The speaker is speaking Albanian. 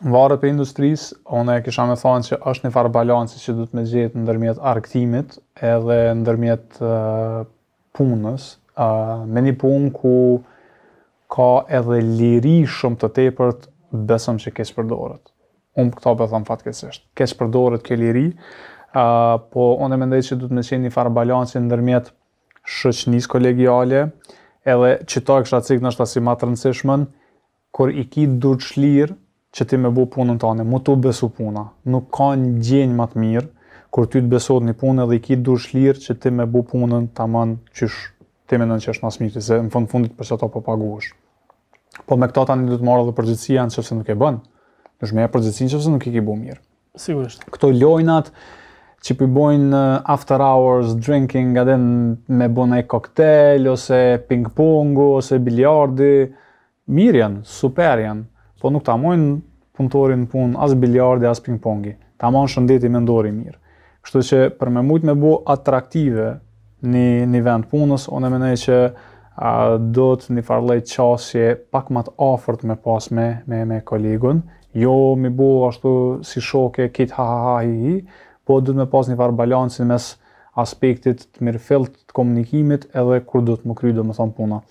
varet për industrisë, onë e kisha me thonë që është një farë balansi që du të me gjithë në dërmjet arktimit edhe në dërmjet uh, eh, punës, uh, me një punë ku ka edhe liri shumë të tepërt besëm që kesh përdoret. Unë këta për po thonë fatkesisht, kesh përdoret kë liri, uh, po onë e mendej që du të me qenë një farë balansi në dërmjet shëqnis kolegiale, edhe që ta kështë atësik në rëndësishmen, kur i ki durçlirë, që ti me bu punën tane, mu të besu puna. Nuk ka një gjenjë matë mirë, kur ty të besot një punë edhe i ki dush lirë që ti me bu punën të manë qysh ti me që është në mirë, se në fund fundit për që ta po është. Po me këta tani du të marrë dhe përgjithsia në qëfëse nuk e bënë, në shme e që qëfëse nuk e ki bu mirë. Sigurisht. Këto lojnat që pi bojnë after hours drinking, nga den me bojnë e koktel, ose ping pongu, ose biljardi, mirë janë, super janë po nuk ta mojnë punëtorin në punë as biljardi, as ping-pongi. Ta mojnë shëndeti me ndori mirë. Kështu që për me mujtë me bo atraktive një, një vend punës, o në menej që a, do të një farlej qasje pak më të afert me pas me, me, me kolegun, jo me bo ashtu si shoke, kit ha ha ha hi hi, po do të me pas një farë balancin mes aspektit të mirëfelt të komunikimit edhe kur do të më kryjdo me thonë puna.